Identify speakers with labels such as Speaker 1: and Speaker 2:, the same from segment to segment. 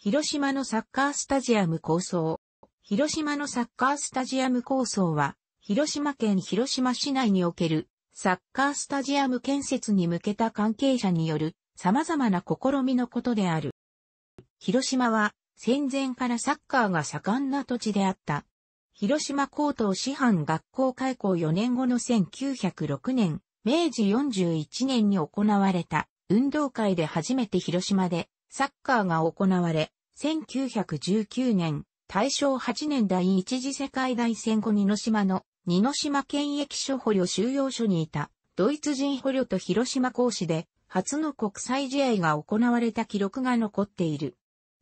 Speaker 1: 広島のサッカースタジアム構想。広島のサッカースタジアム構想は、広島県広島市内におけるサッカースタジアム建設に向けた関係者による様々な試みのことである。広島は戦前からサッカーが盛んな土地であった。広島高等師範学校開校4年後の1906年、明治41年に行われた運動会で初めて広島でサッカーが行われ、1919年、大正8年第一次世界大戦後二島の二島県役所捕虜収容所にいたドイツ人捕虜と広島講師で初の国際試合が行われた記録が残っている。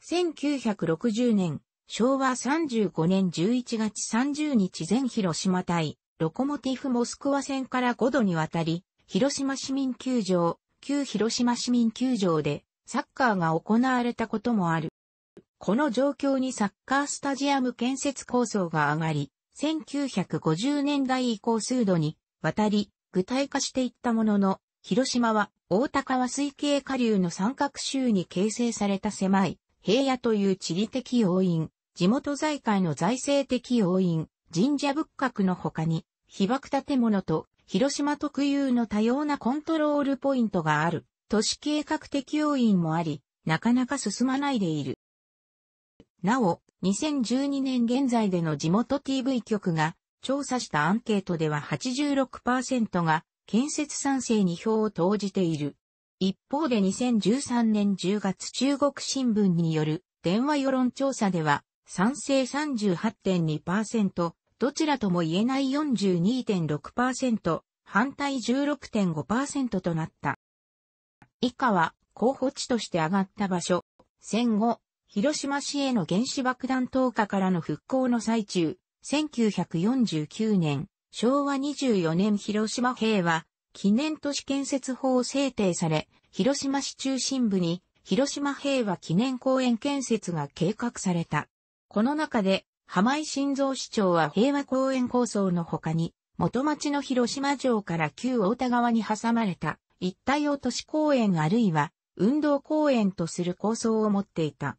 Speaker 1: 1960年、昭和35年11月30日全広島対ロコモティフモスクワ戦から5度にわたり、広島市民球場、旧広島市民球場でサッカーが行われたこともある。この状況にサッカースタジアム建設構想が上がり、1950年代以降数度に渡り具体化していったものの、広島は大高は水系下流の三角州に形成された狭い平野という地理的要因、地元財界の財政的要因、神社仏閣の他に被爆建物と広島特有の多様なコントロールポイントがある。都市計画的要因もあり、なかなか進まないでいる。なお、2012年現在での地元 TV 局が調査したアンケートでは86%が建設賛成に票を投じている。一方で2013年10月中国新聞による電話世論調査では賛成38.2%、どちらとも言えない42.6%、反対16.5%となった。以下は候補地として挙がった場所。戦後、広島市への原子爆弾投下からの復興の最中、1949年、昭和24年広島平和記念都市建設法制定され、広島市中心部に広島平和記念公園建設が計画された。この中で、浜井晋三市長は平和公園構想の他に、元町の広島城から旧大田川に挟まれた一帯を都市公園あるいは運動公園とする構想を持っていた。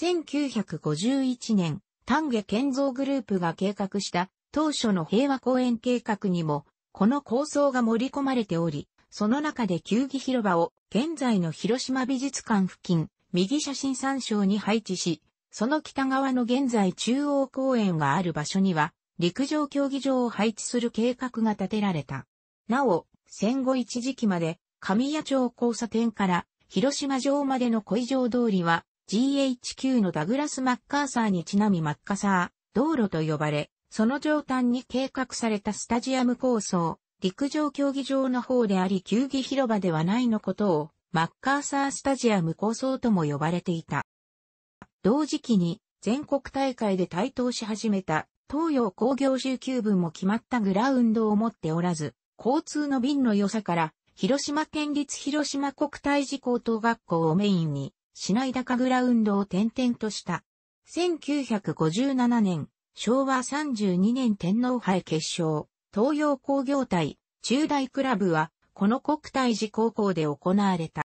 Speaker 1: 1951年、丹下健造グループが計画した当初の平和公園計画にも、この構想が盛り込まれており、その中で球技広場を現在の広島美術館付近、右写真参照に配置し、その北側の現在中央公園がある場所には、陸上競技場を配置する計画が立てられた。なお、戦後一時期まで、神谷町交差点から広島城までの小井城通りは、GHQ のダグラス・マッカーサーにちなみマッカサー、道路と呼ばれ、その上端に計画されたスタジアム構想、陸上競技場の方であり球技広場ではないのことを、マッカーサースタジアム構想とも呼ばれていた。同時期に全国大会で台頭し始めた東洋工業集球部も決まったグラウンドを持っておらず、交通の便の良さから、広島県立広島国体児高等学校をメインに、市内高グラウンドを転々とした。1957年、昭和32年天皇杯決勝、東洋工業隊、中大クラブは、この国体児高校で行われた。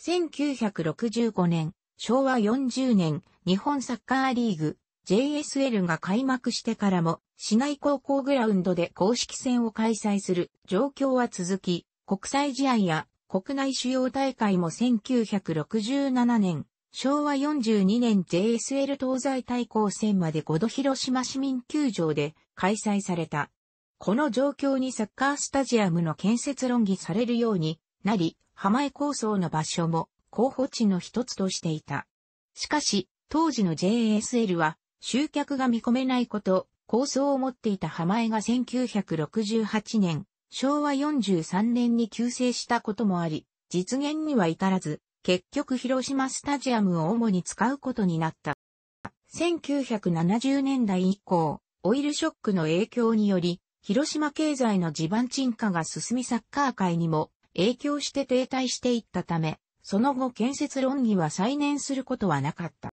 Speaker 1: 1965年、昭和40年、日本サッカーリーグ、JSL が開幕してからも、市内高校グラウンドで公式戦を開催する状況は続き、国際試合や国内主要大会も1967年、昭和42年 JSL 東西対抗戦まで5度広島市民球場で開催された。この状況にサッカースタジアムの建設論議されるようになり、浜江構想の場所も候補地の一つとしていた。しかし、当時の JSL は集客が見込めないこと、構想を持っていた浜江が1968年、昭和43年に急成したこともあり、実現には至らず、結局広島スタジアムを主に使うことになった。1970年代以降、オイルショックの影響により、広島経済の地盤沈下が進みサッカー界にも影響して停滞していったため、その後建設論議は再燃することはなかった。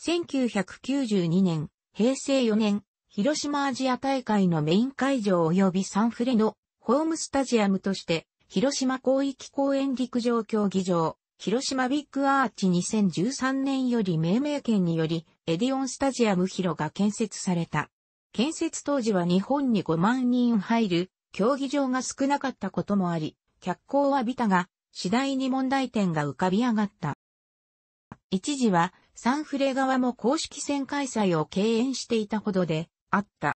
Speaker 1: 1992年、平成4年、広島アジア大会のメイン会場及びサンフレのホームスタジアムとして、広島広域公園陸上競技場、広島ビッグアーチ2013年より命名権により、エディオンスタジアム広が建設された。建設当時は日本に5万人入る競技場が少なかったこともあり、脚光を浴びたが、次第に問題点が浮かび上がった。一時はサンフレ側も公式戦開催を敬遠していたほどであった。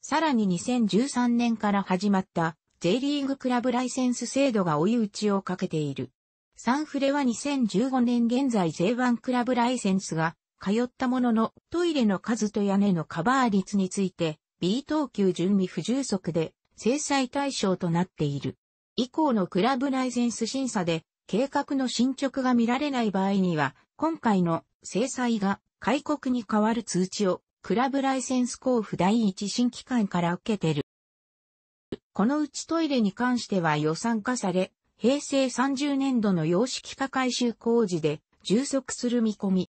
Speaker 1: さらに2013年から始まった J リーグクラブライセンス制度が追い打ちをかけている。サンフレは2015年現在 J1 クラブライセンスが通ったもののトイレの数と屋根のカバー率について B 等級準備不充足で制裁対象となっている。以降のクラブライセンス審査で計画の進捗が見られない場合には今回の制裁が開国に代わる通知をクラブライセンス交付第一新機関から受けてる。このうちトイレに関しては予算化され、平成30年度の様式化改修工事で充足する見込み。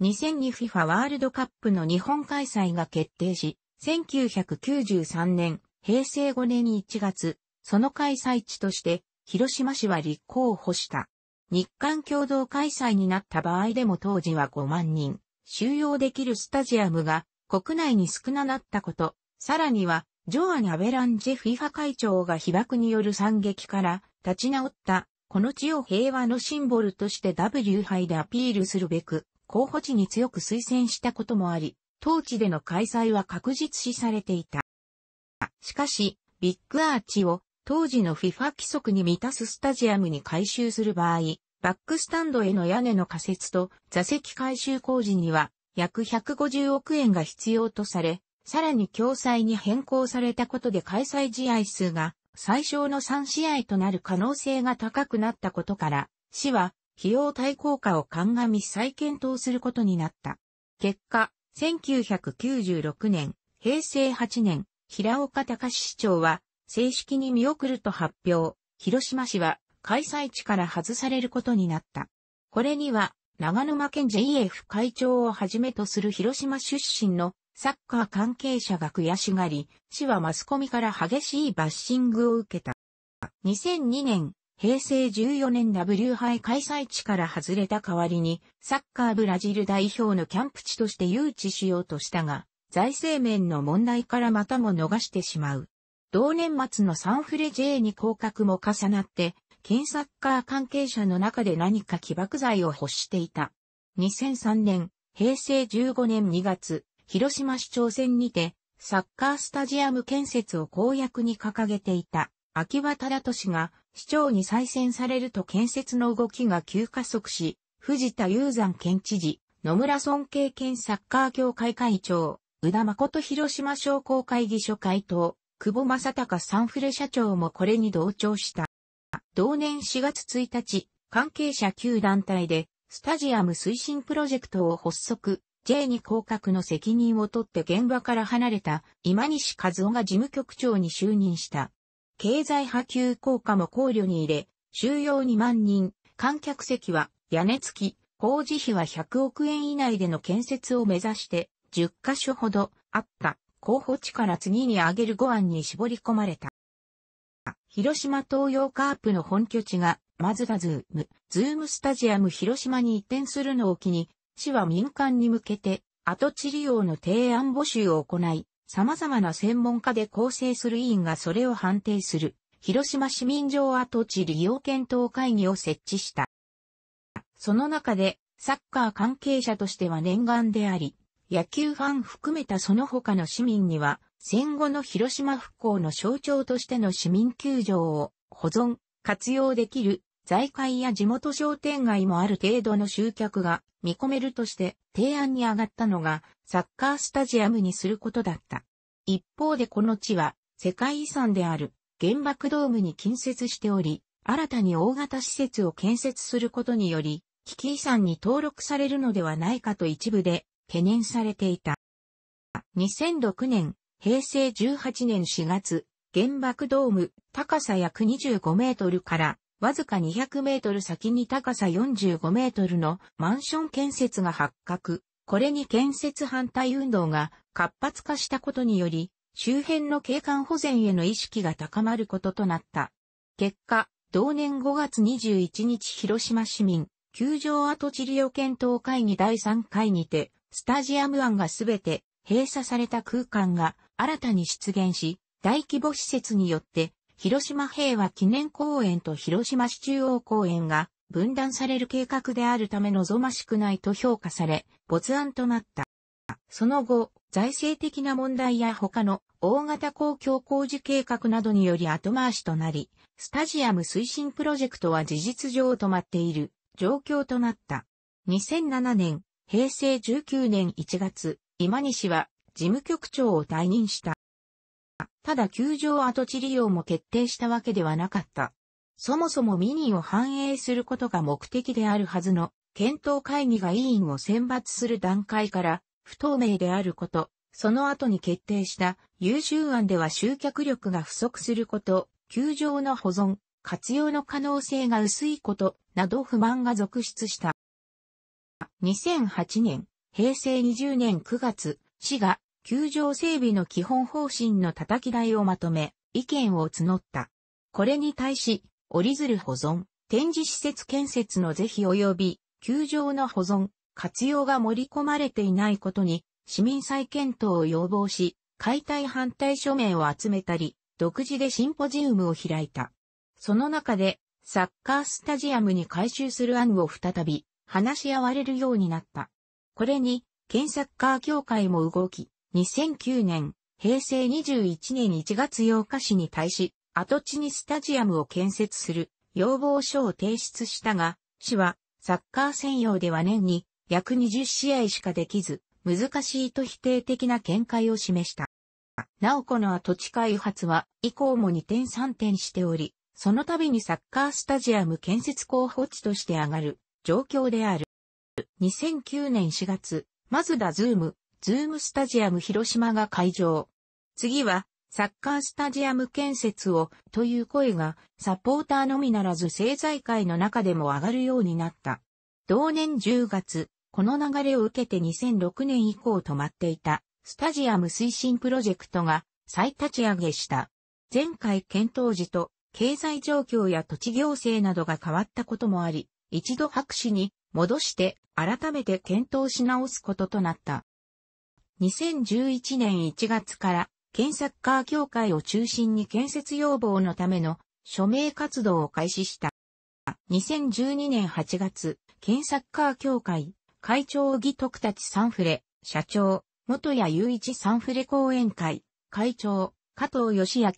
Speaker 1: 2002FIFA ワールドカップの日本開催が決定し、1993年、平成5年1月、その開催地として、広島市は立候補した。日韓共同開催になった場合でも当時は5万人収容できるスタジアムが国内に少ななったこと、さらにはジョアン・アベランジェ・フィファ会長が被爆による惨劇から立ち直ったこの地を平和のシンボルとして W 杯でアピールするべく候補地に強く推薦したこともあり、当地での開催は確実視されていた。しかし、ビッグアーチを当時の FIFA 規則に満たすスタジアムに改修する場合、バックスタンドへの屋根の仮設と座席改修工事には約150億円が必要とされ、さらに共催に変更されたことで開催試合数が最小の3試合となる可能性が高くなったことから、市は費用対効果を鑑み再検討することになった。結果、1996年、平成8年、平岡隆市長は正式に見送ると発表、広島市は開催地から外されることになった。これには、長沼県 JF 会長をはじめとする広島出身のサッカー関係者が悔しがり、市はマスコミから激しいバッシングを受けた。2002年、平成14年 W 杯開催地から外れた代わりに、サッカーブラジル代表のキャンプ地として誘致しようとしたが、財政面の問題からまたも逃してしまう。同年末のサンフレ J に降格も重なって、県サッカー関係者の中で何か起爆剤を欲していた。2003年、平成15年2月、広島市長選にて、サッカースタジアム建設を公約に掲げていた、秋葉忠俊が市長に再選されると建設の動きが急加速し、藤田雄山県知事、野村尊敬県サッカー協会会長、宇田誠広島商工会議所会頭、久保正隆サンフレ社長もこれに同調した。同年4月1日、関係者旧団体で、スタジアム推進プロジェクトを発足、J2 降格の責任を取って現場から離れた今西和夫が事務局長に就任した。経済波及効果も考慮に入れ、収容2万人、観客席は屋根付き、工事費は100億円以内での建設を目指して10カ所ほどあった。候補地から次に挙げる5案に絞り込まれた。広島東洋カープの本拠地が、マズダズーム、ズームスタジアム広島に移転するのを機に、市は民間に向けて、跡地利用の提案募集を行い、様々な専門家で構成する委員がそれを判定する、広島市民上跡地利用検討会議を設置した。その中で、サッカー関係者としては念願であり、野球ファン含めたその他の市民には、戦後の広島復興の象徴としての市民球場を保存、活用できる財界や地元商店街もある程度の集客が見込めるとして提案に上がったのがサッカースタジアムにすることだった。一方でこの地は世界遺産である原爆ドームに近接しており、新たに大型施設を建設することにより、危機遺産に登録されるのではないかと一部で懸念されていた。2006年、平成18年4月、原爆ドーム、高さ約25メートルから、わずか200メートル先に高さ45メートルのマンション建設が発覚。これに建設反対運動が活発化したことにより、周辺の景観保全への意識が高まることとなった。結果、同年5月21日広島市民、球場跡治療検討会議第3回にて、スタジアム案がすべて閉鎖された空間が新たに出現し、大規模施設によって、広島平和記念公園と広島市中央公園が分断される計画であるため望ましくないと評価され、没案となった。その後、財政的な問題や他の大型公共工事計画などにより後回しとなり、スタジアム推進プロジェクトは事実上止まっている状況となった。2007年、平成19年1月、今西は事務局長を退任した。ただ球場跡地利用も決定したわけではなかった。そもそもミニを反映することが目的であるはずの検討会議が委員を選抜する段階から不透明であること、その後に決定した優秀案では集客力が不足すること、球場の保存、活用の可能性が薄いことなど不満が続出した。2008年、平成20年9月、市が球場整備の基本方針の叩き台をまとめ、意見を募った。これに対し、折り鶴保存、展示施設建設の是非及び、球場の保存、活用が盛り込まれていないことに、市民再検討を要望し、解体反対署名を集めたり、独自でシンポジウムを開いた。その中で、サッカースタジアムに改修する案を再び、話し合われるようになった。これに、県サッカー協会も動き、2009年、平成21年1月8日市に対し、跡地にスタジアムを建設する要望書を提出したが、市はサッカー専用では年に約20試合しかできず、難しいと否定的な見解を示した。なおこの跡地開発は以降も2点3点しており、その度にサッカースタジアム建設候補地として上がる状況である。2009年4月、マズダズーム、ズームスタジアム広島が会場。次は、サッカースタジアム建設を、という声が、サポーターのみならず政財界の中でも上がるようになった。同年10月、この流れを受けて2006年以降止まっていた、スタジアム推進プロジェクトが、再立ち上げした。前回検討時と、経済状況や土地行政などが変わったこともあり、一度白紙に戻して改めて検討し直すこととなった。2011年1月から、県サッカー協会を中心に建設要望のための署名活動を開始した。2012年8月、県サッカー協会、会長義徳達サンフレ、社長、元谷雄一サンフレ講演会、会長、加藤義明、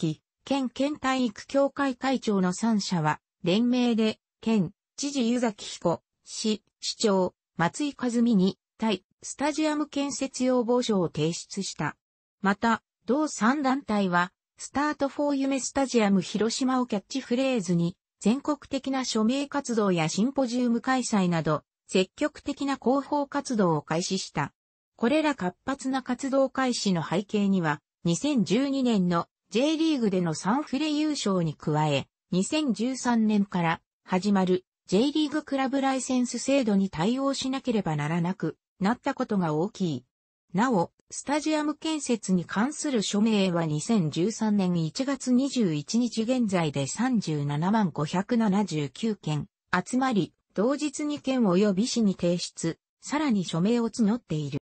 Speaker 1: 県県体育協会会長の3社は、連名で、県、知事湯崎彦、市、市長、松井和美に、対、スタジアム建設要望書を提出した。また、同3団体は、スタートフォー夢スタジアム広島をキャッチフレーズに、全国的な署名活動やシンポジウム開催など、積極的な広報活動を開始した。これら活発な活動開始の背景には、2012年の J リーグでのサンフレ優勝に加え、2013年から始まる J リーグクラブライセンス制度に対応しなければならなくなったことが大きい。なお、スタジアム建設に関する署名は2013年1月21日現在で37万579件、集まり、同日に件及び市に提出、さらに署名を募っている。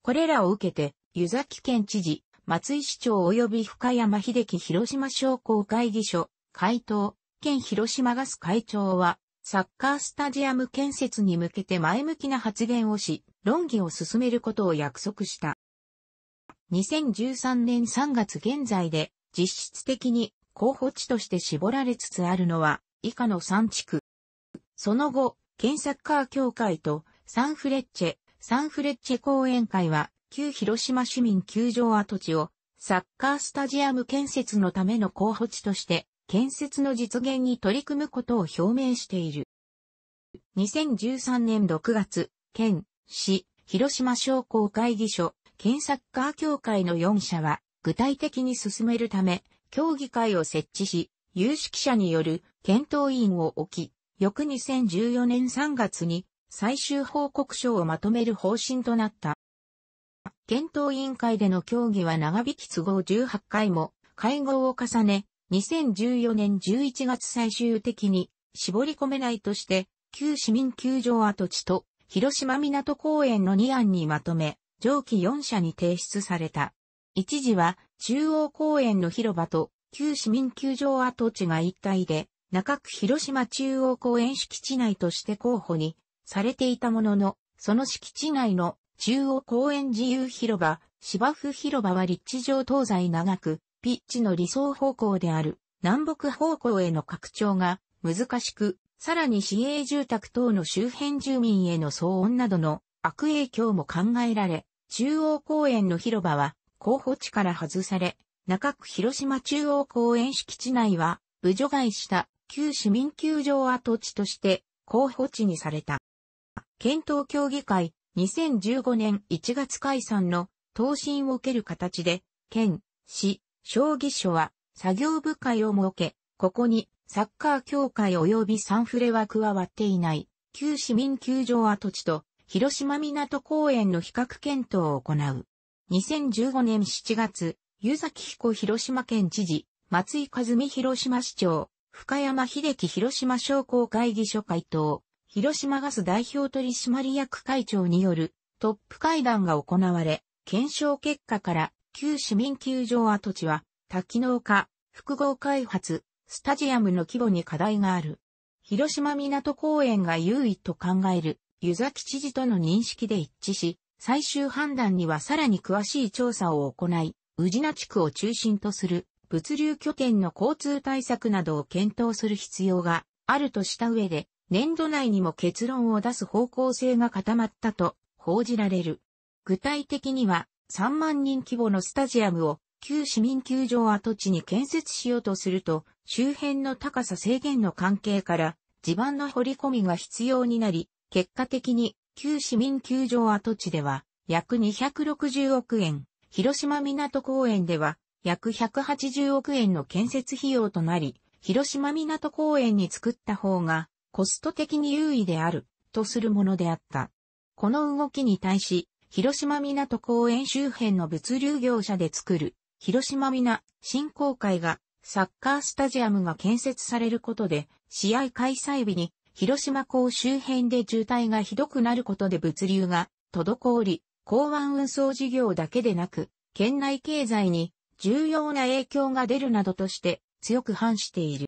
Speaker 1: これらを受けて、湯崎県知事、松井市長及び深山秀樹広島商工会議所、回答、県広島ガス会長は、サッカースタジアム建設に向けて前向きな発言をし、論議を進めることを約束した。2013年3月現在で実質的に候補地として絞られつつあるのは以下の3地区。その後、県サッカー協会とサンフレッチェ、サンフレッチェ講演会は旧広島市民球場跡地をサッカースタジアム建設のための候補地として建設の実現に取り組むことを表明している。2013年6月、県、市、広島商工会議所、県サッカー協会の4社は、具体的に進めるため、協議会を設置し、有識者による検討委員を置き、翌2014年3月に最終報告書をまとめる方針となった。検討委員会での協議は長引き都合18回も会合を重ね、2014年11月最終的に絞り込めないとして、旧市民球場跡地と広島港公園の2案にまとめ、上記4社に提出された。一時は中央公園の広場と旧市民球場跡地が一体で、中区広島中央公園敷地内として候補にされていたものの、その敷地内の中央公園自由広場、芝生広場は立地上東西長く、ピッチの理想方向である南北方向への拡張が難しく、さらに市営住宅等の周辺住民への騒音などの悪影響も考えられ、中央公園の広場は候補地から外され、中区広島中央公園敷地内は、部除外した旧市民球場跡地として候補地にされた。検討協議会2015年1月解散の答申を受ける形で、県、市、将棋所は作業部会を設け、ここにサッカー協会及びサンフレは加わっていない旧市民球場跡地と広島港公園の比較検討を行う。2015年7月、湯崎彦広島県知事、松井和美広島市長、深山秀樹広島商工会議所会頭、広島ガス代表取締役会長によるトップ会談が行われ、検証結果から旧市民球場跡地は、多機能化、複合開発、スタジアムの規模に課題がある。広島港公園が優位と考える、湯崎知事との認識で一致し、最終判断にはさらに詳しい調査を行い、宇品地区を中心とする物流拠点の交通対策などを検討する必要があるとした上で、年度内にも結論を出す方向性が固まったと報じられる。具体的には、3万人規模のスタジアムを旧市民球場跡地に建設しようとすると、周辺の高さ制限の関係から地盤の掘り込みが必要になり、結果的に旧市民球場跡地では約260億円、広島港公園では約180億円の建設費用となり、広島港公園に作った方がコスト的に優位であるとするものであった。この動きに対し、広島港公園周辺の物流業者で作る、広島港振興会が、サッカースタジアムが建設されることで、試合開催日に、広島港周辺で渋滞がひどくなることで物流が、滞り、港湾運送事業だけでなく、県内経済に重要な影響が出るなどとして強く反している。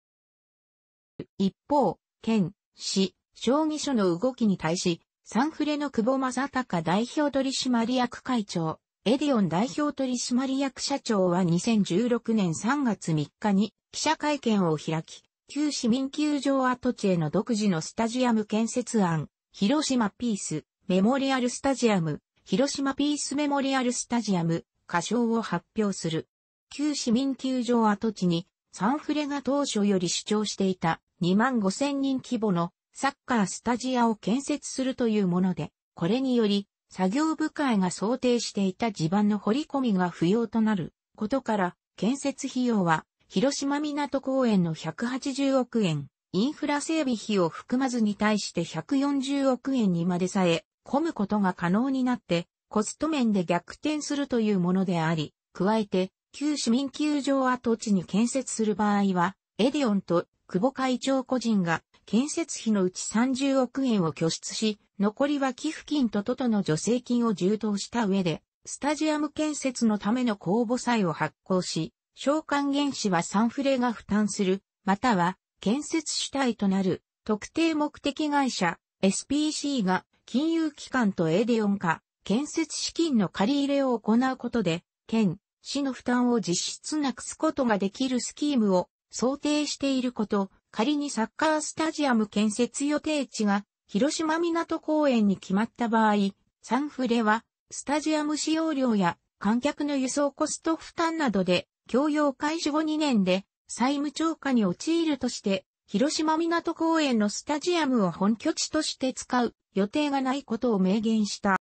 Speaker 1: 一方、県、市、将棋所の動きに対し、サンフレの久保正隆代表取締役会長、エディオン代表取締役社長は2016年3月3日に記者会見を開き、旧市民球場跡地への独自のスタジアム建設案、広島ピースメモリアルスタジアム、広島ピースメモリアルスタジアム、歌唱を発表する。旧市民球場跡地にサンフレが当初より主張していた2万5千人規模のサッカースタジアを建設するというもので、これにより、作業部会が想定していた地盤の掘り込みが不要となることから、建設費用は、広島港公園の180億円、インフラ整備費を含まずに対して140億円にまでさえ、込むことが可能になって、コスト面で逆転するというものであり、加えて、旧市民球場跡地に建設する場合は、エディオンと久保会長個人が建設費のうち30億円を拠出し、残りは寄付金と都との助成金を充当した上で、スタジアム建設のための公募債を発行し、償還原資はサンフレが負担する、または建設主体となる特定目的会社 SPC が金融機関とエデオン化、建設資金の借り入れを行うことで、県、市の負担を実質なくすことができるスキームを想定していること、仮にサッカースタジアム建設予定地が広島港公園に決まった場合、サンフレはスタジアム使用料や観客の輸送コスト負担などで供用開始後2年で債務超過に陥るとして、広島港公園のスタジアムを本拠地として使う予定がないことを明言した。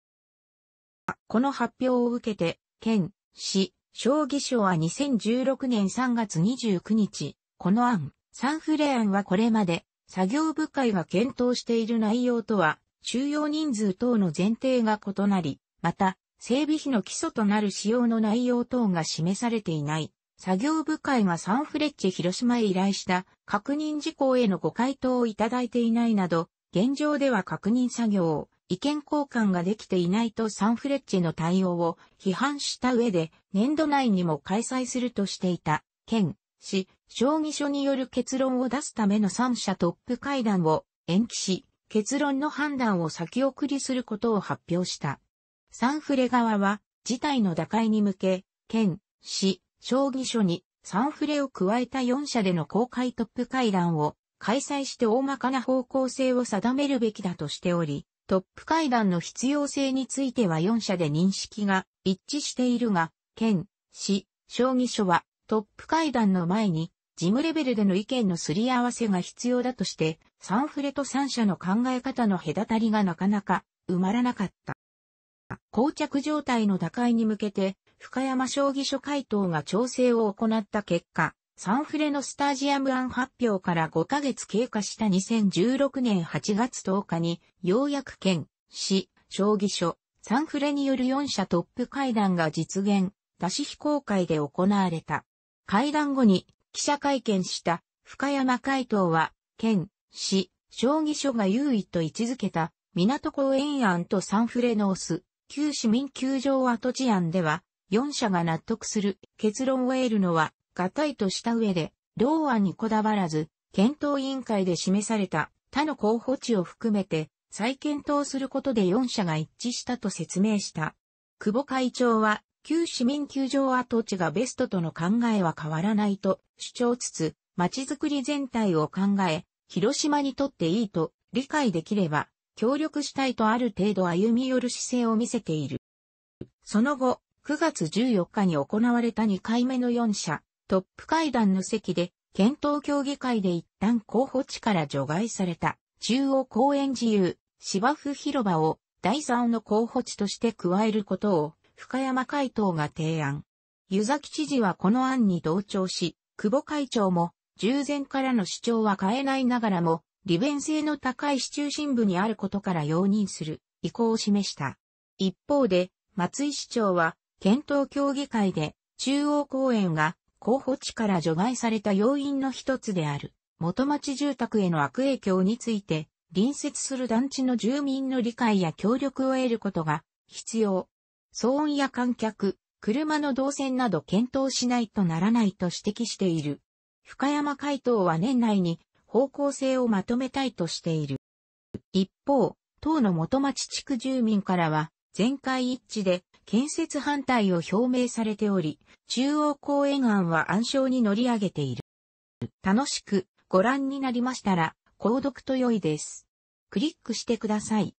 Speaker 1: この発表を受けて、県、市、将棋省は2016年3月29日、この案、サンフレンはこれまで作業部会が検討している内容とは収容人数等の前提が異なり、また整備費の基礎となる使用の内容等が示されていない。作業部会がサンフレッチェ広島へ依頼した確認事項へのご回答をいただいていないなど、現状では確認作業、意見交換ができていないとサンフレッチェの対応を批判した上で、年度内にも開催するとしていた、県、し、将棋書による結論を出すための三者トップ会談を延期し、結論の判断を先送りすることを発表した。サンフレ側は、事態の打開に向け、県、市、将棋書にサンフレを加えた四社での公開トップ会談を開催して大まかな方向性を定めるべきだとしており、トップ会談の必要性については4社で認識が一致しているが、県、市、将棋書はトップ会談の前に、事務レベルでの意見のすり合わせが必要だとして、サンフレと3社の考え方の隔たりがなかなか埋まらなかった。膠着状態の打開に向けて、深山将棋所回答が調整を行った結果、サンフレのスタジアム案発表から5ヶ月経過した2016年8月10日に、ようやく県、市、将棋所、サンフレによる4社トップ会談が実現、出し非公開で行われた。会談後に記者会見した深山海東は、県、市、将棋所が優位と位置づけた港公園案とサンフレノース、旧市民球場跡地案では、4社が納得する結論を得るのは、がたいとした上で、同案にこだわらず、検討委員会で示された他の候補地を含めて、再検討することで4社が一致したと説明した。久保会長は、旧市民球場跡地がベストとの考えは変わらないと主張つつ、街づくり全体を考え、広島にとっていいと理解できれば、協力したいとある程度歩み寄る姿勢を見せている。その後、9月14日に行われた2回目の4社、トップ会談の席で、検討協議会で一旦候補地から除外された、中央公園自由、芝生広場を第3の候補地として加えることを深山会頭が提案。湯崎知事はこの案に同調し、久保会長も、従前からの主張は変えないながらも、利便性の高い市中心部にあることから容認する意向を示した。一方で、松井市長は、検討協議会で、中央公園が候補地から除外された要因の一つである、元町住宅への悪影響について、隣接する団地の住民の理解や協力を得ることが必要騒音や観客、車の動線など検討しないとならないと指摘している。深山回答は年内に方向性をまとめたいとしている。一方、党の元町地区住民からは、全会一致で建設反対を表明されており、中央公園案は暗礁に乗り上げている。楽しくご覧になりましたら、購読と良いです。クリックしてください。